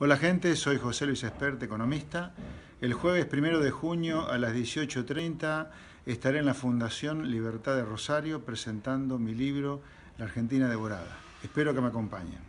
Hola gente, soy José Luis Espert, economista. El jueves primero de junio a las 18.30 estaré en la Fundación Libertad de Rosario presentando mi libro La Argentina Devorada. Espero que me acompañen.